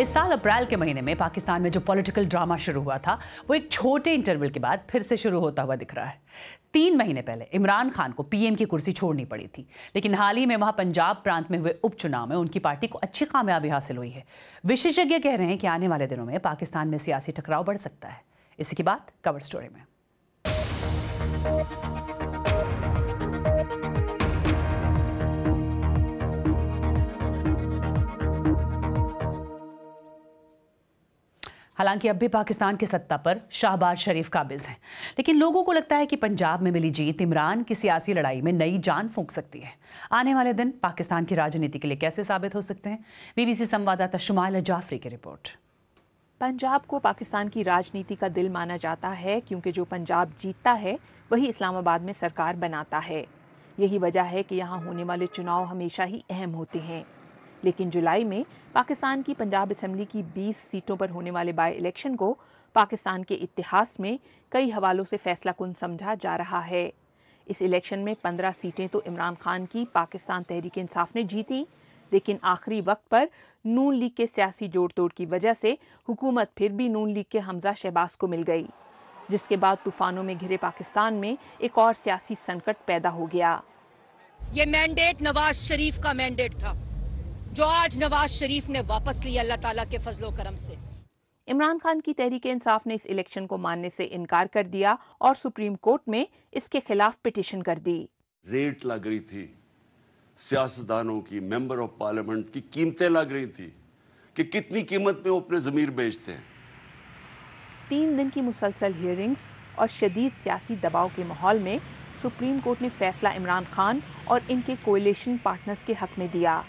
اس سال اپریل کے مہینے میں پاکستان میں جو پولیٹیکل ڈراما شروع ہوا تھا وہ ایک چھوٹے انٹرویل سے شروع ہوتا ہوا دکھ رہا ہے تین مہینے پہلے عمران خان کو پی ایم کی کرسی چھوڑنی پڑی تھی لیکن حال ہی میں وہاں پنجاب پرانت میں ہوئے اپ چناؤ میں ان کی پارٹی کو اچھی کامیابی حاصل ہوئی ہے کہہ رہے ہیں کہ آنے والے دنوں میں پاکستان میں سیاسی ٹکراؤ بڑھ سکتا ہے اسی کی بات کور اسٹوری میں حالانکہ اب بھی پاکستان کے سطح پر شہباز شریف قابض ہیں لیکن لوگوں کو لگتا ہے کہ پنجاب میں ملی جیت عمران کی سیاسی لڑائی میں نئی جان پھونک سکتی ہے آنے والے دن پاکستان کی راجنیتی کے لیے کیسے ثابت ہو سکتے ہیں بی بی سی سواددات شمائل جعفری کی رپورٹ پنجاب کو پاکستان کی راجنیتی کا دل مانا جاتا ہے کیونکہ جو پنجاب جیتتا ہے وہی اسلام آباد میں سرکار بناتا ہے یہی وجہ ہے کہ یہاں ہونے والے چناؤ ہمیشہ ہی اہم ہوتے ہیں لیکن جولائی میں پاکستان کی پنجاب اسمبلی کی بیس سیٹوں پر ہونے والے بائی الیکشن کو پاکستان کے اتحاس میں کئی حوالوں سے فیصلہ کن سمجھا جا رہا ہے اس الیکشن میں پندرہ سیٹیں تو عمران خان کی پاکستان تحریک انصاف نے جیتی لیکن آخری وقت پر نون لیگ کے سیاسی جوڑ توڑ کی وجہ سے حکومت پھر بھی نون لیگ کے حمزہ شہباز کو مل گئی جس کے بعد طوفانوں میں گھرے پاکستان میں ایک اور سیاسی سنکٹ پیدا ہو گیا یہ مینڈیٹ مینڈیٹ نواز شریف کا تھا جو آج نواز شریف نے واپس لی اللہ تعالیٰ کے فضل و کرم سے عمران خان کی تحریک انصاف نے اس الیکشن کو ماننے سے انکار کر دیا اور سپریم کورٹ میں اس کے خلاف پیٹیشن کر دی ریٹ لگ رہی تھی سیاستدانوں کی ممبر آف پارلیمنٹ کی قیمتیں لگ رہی تھی کہ کتنی قیمت میں وہ اپنے ضمیر بیچتے ہیں تین دن کی مسلسل ہیرنگز اور شدید سیاسی دباؤ کے ماحول میں سپریم کورٹ نے فیصلہ عمران خان اور ان کے کوئلیشن پارٹنرز کے حق میں دیا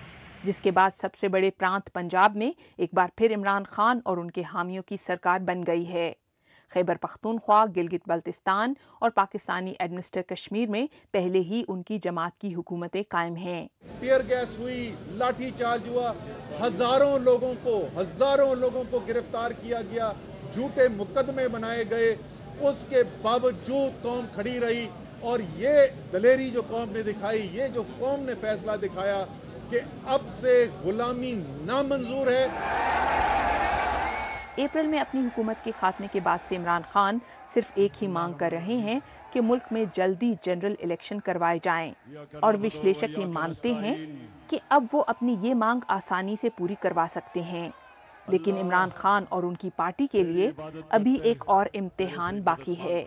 جس کے بعد سب سے بڑے پرانت پنجاب میں ایک بار پھر عمران خان اور ان کے حامیوں کی سرکار بن گئی ہے خیبر پختونخوا گلگت بلتستان اور پاکستانی ایڈمنسٹر کشمیر میں پہلے ہی ان کی جماعت کی حکومتیں قائم ہیں گیس ہوئی چارج ہوا ہزاروں لوگوں کو ہزاروں لوگوں کو گرفتار کیا گیا جھوٹے مقدمے بنائے گئے اس کے باوجود قوم کھڑی رہی اور یہ دلیری جو قوم نے دکھائی یہ جو قوم نے فیصلہ دکھایا کہ اب سے غلامی نامنظور ہے اپریل میں اپنی حکومت کے خاتمے کے بعد سے عمران خان صرف ایک ہی مانگ کر رہے ہیں کہ ملک میں جلدی جنرل الیکشن کروائے جائیں اور وشلیشک یہ مانتے ہیں کہ اب وہ اپنی یہ مانگ آسانی سے پوری کروا سکتے ہیں لیکن عمران خان اور ان کی پارٹی کے لیے ابھی ایک اور امتحان باقی ہے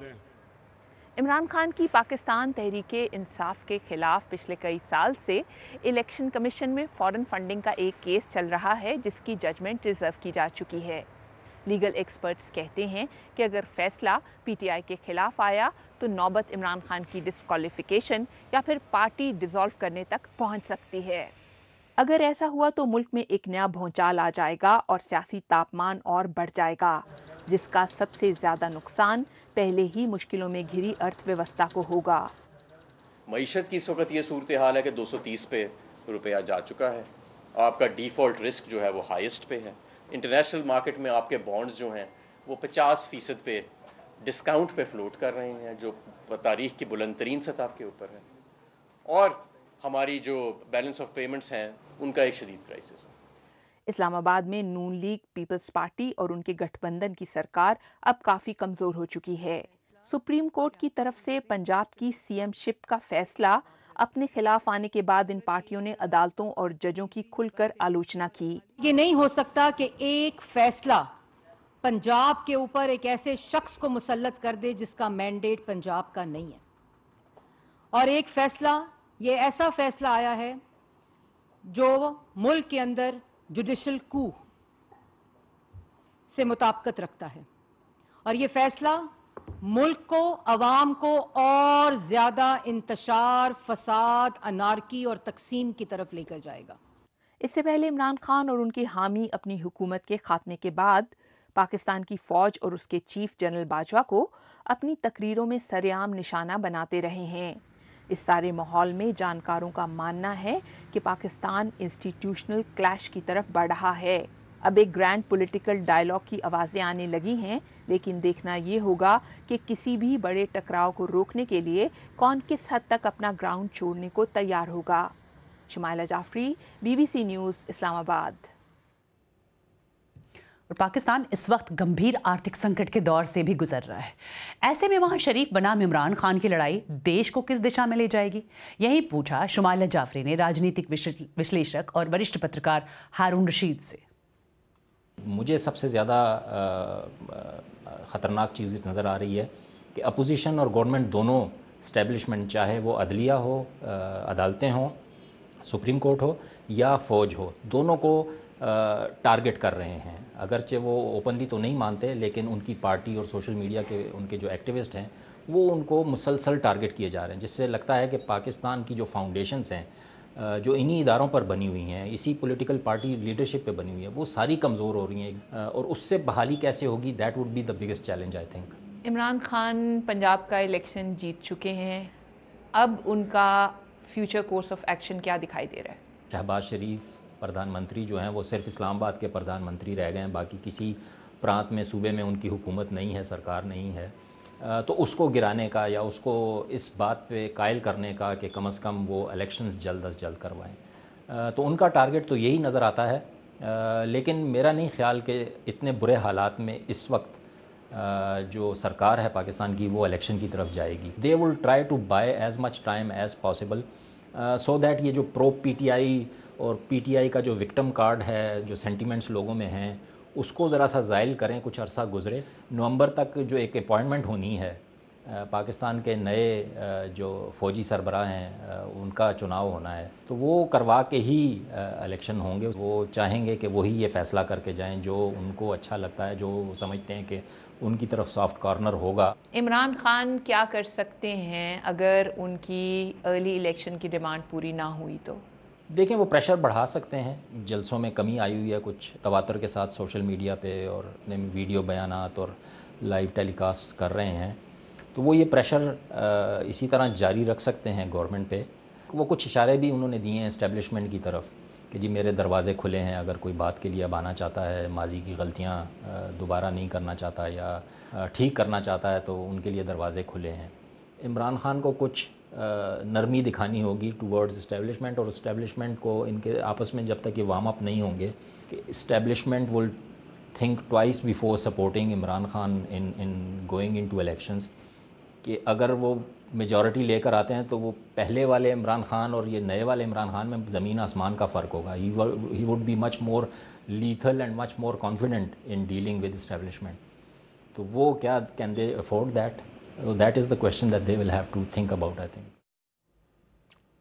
عمران خان کی پاکستان تحریک انصاف کے خلاف پچھلے کئی سال سے الیکشن کمیشن میں فورن فنڈنگ کا ایک کیس چل رہا ہے جس کی ججمنٹ ریزرو کی جا چکی ہے لیگل ایکسپرٹس کہتے ہیں کہ اگر فیصلہ پی ٹی آئی کے خلاف آیا تو نوبت عمران خان کی ڈسکوالیفیکیشن یا پھر پارٹی ڈیزالو کرنے تک پہنچ سکتی ہے اگر ایسا ہوا تو ملک میں ایک نیا بھونچال آ جائے گا اور سیاسی تاپمان اور بڑھ جائے گا جس کا سب سے زیادہ نقصان پہلے ہی مشکلوں میں گھری ارتھ ویوستھا کو ہوگا معیشت کی اس وقت یہ صورتحال ہے کہ دو سو تیس پہ روپیہ جا چکا ہے آپ کا ڈیفالٹ رسک جو ہے وہ ہائیسٹ پہ ہے انٹرنیشنل مارکیٹ میں آپ کے بانڈز جو ہیں وہ پچاس فیصد پہ ڈسکاؤنٹ پہ فلوٹ کر رہے ہیں جو تاریخ کی بلند ترین سطح کے اوپر ہے اور ہماری جو بیلنس آف پیمنٹس ہیں ان کا ایک شدید کرائسس ہے اسلام آباد میں نون لیگ پیپلز پارٹی اور ان کے بندن کی سرکار اب کافی کمزور ہو چکی ہے سپریم کورٹ کی طرف سے پنجاب کی سی ایم شپ کا فیصلہ اپنے خلاف آنے کے بعد ان پارٹیوں نے عدالتوں اور ججوں کی کھل کر آلوچنا کی یہ نہیں ہو سکتا کہ ایک فیصلہ پنجاب کے اوپر ایک ایسے شخص کو مسلط کر دے جس کا مینڈیٹ پنجاب کا نہیں ہے اور ایک فیصلہ یہ ایسا فیصلہ آیا ہے جو ملک کے اندر جوڈیشل کو سے مطابقت رکھتا ہے اور یہ فیصلہ ملک کو عوام کو اور زیادہ انتشار فساد انارکی اور تقسیم کی طرف لے کر جائے گا اس سے پہلے عمران خان اور ان کے حامی اپنی حکومت کے خاتمے کے بعد پاکستان کی فوج اور اس کے چیف جنرل باجوہ کو اپنی تقریروں میں سر عام نشانہ بناتے رہے ہیں اس سارے ماحول میں جانکاروں کا ماننا ہے کہ پاکستان انسٹیٹیوشنل کلیش کی طرف بڑھ رہا ہے اب ایک گرینڈ پولیٹیکل ڈائلاگ کی آوازیں آنے لگی ہیں لیکن دیکھنا یہ ہوگا کہ کسی بھی بڑے ٹکراؤ کو روکنے کے لیے کون کس حد تک اپنا گراؤنڈ چھوڑنے کو تیار ہوگا Shumaila Jafri B B C news Islamabad اور پاکستان اس وقت گمبھیر آرتھک سنکٹ کے دور سے بھی گزر رہا ہے ایسے میں وہاں شریف بنا عمران خان کی لڑائی دیش کو کس دشا میں لے جائے گی یہی پوچھا شمالہ جعفری نے راجنیتک وشلیشک اور ورشٹ پترکار ہارون رشید سے مجھے سب سے زیادہ خطرناک چیز نظر آ رہی ہے کہ اپوزیشن اور گورنمنٹ دونوں اسٹیبلشمنٹ چاہے وہ عدلیہ ہو عدالتیں ہوں سپریم کورٹ ہو یا فوج ہو دونوں کو ٹارگٹ کر رہے ہیں اگرچہ وہ اوپنلی تو نہیں مانتے لیکن ان کی پارٹی اور سوشل میڈیا کے ان کے جو ایکٹیوسٹ ہیں وہ ان کو مسلسل ٹارگٹ کیے جا رہے ہیں جس سے لگتا ہے کہ پاکستان کی جو فاؤنڈیشنز ہیں جو انہی اداروں پر بنی ہوئی ہیں اسی پولیٹیکل پارٹی لیڈرشپ پہ بنی ہوئی ہیں وہ ساری کمزور ہو رہی ہیں اور اس سے بحالی کیسے ہوگی that would be the biggest challenge I think Imran Khan Punjab کا الیکشن جیت چکے ہیں اب ان کا فیوچر کورس آف ایکشن کیا دکھائی دے رہا ہے شہباز شریف پردھان منتری جو ہیں وہ صرف اسلام آباد کے پردھان منتری رہ گئے ہیں باقی کسی پرانت میں صوبے میں ان کی حکومت نہیں ہے سرکار نہیں ہے تو اس کو گرانے کا یا اس کو اس بات پہ قائل کرنے کا کہ کم از کم وہ الیکشنز جلد از جلد کروائیں تو ان کا ٹارگٹ تو یہی نظر آتا ہے لیکن میرا نہیں خیال کہ اتنے برے حالات میں اس وقت جو سرکار ہے پاکستان کی وہ الیکشن کی طرف جائے گی they will try to buy as much time as possible so that یہ جو پرو پی ٹی آئی اور پی ٹی آئی کا جو وکٹم کارڈ ہے جو سینٹیمنٹس لوگوں میں ہیں اس کو ذرا سا زائل کریں کچھ عرصہ گزرے نومبر تک جو ایک اپوائنٹمنٹ ہونی ہے پاکستان کے نئے جو فوجی سربراہ ہیں ان کا چناؤ ہونا ہے تو وہ کروا کے ہی الیکشن ہوں گے وہ چاہیں گے کہ وہی یہ فیصلہ کر کے جائیں جو ان کو اچھا لگتا ہے جو سمجھتے ہیں کہ ان کی طرف سافٹ کارنر ہوگا عمران خان کیا کر سکتے ہیں اگر ان کی ارلی الیکشن کی ڈیمانڈ پوری نہ ہوئی تو دیکھیں وہ پریشر بڑھا سکتے ہیں جلسوں میں کمی آئی ہوئی ہے کچھ تواتر کے ساتھ سوشل میڈیا پہ اور ویڈیو بیانات اور لائیو ٹیلی کاسٹ کر رہے ہیں تو وہ یہ پریشر اسی طرح جاری رکھ سکتے ہیں گورنمنٹ پہ وہ کچھ اشارے بھی انہوں نے دیے ہیں اسٹیبلشمنٹ کی طرف کہ جی میرے دروازے کھلے ہیں اگر کوئی بات کے لیے اب آنا چاہتا ہے ماضی کی غلطیاں دوبارہ نہیں کرنا چاہتا یا ٹھیک کرنا چاہتا ہے تو ان کے لیے دروازے کھلے ہیں عمران خان کو کچھ نرمی دکھانی ہوگی ٹوورڈز اسٹیبلشمنٹ اور اسٹیبلشمنٹ کو ان کے آپس میں جب تک یہ وارم اپ نہیں ہوں گے کہ establishment will think twice before supporting Imran Khan in in going into elections کہ اگر وہ میجورٹی لے کر آتے ہیں تو وہ پہلے والے عمران خان اور یہ نئے والے عمران خان میں زمین آسمان کا فرق ہوگا he would be much more lethal and much more confident in dealing with establishment تو وہ کیا can they afford that So that is the question that they will have to think about, I think.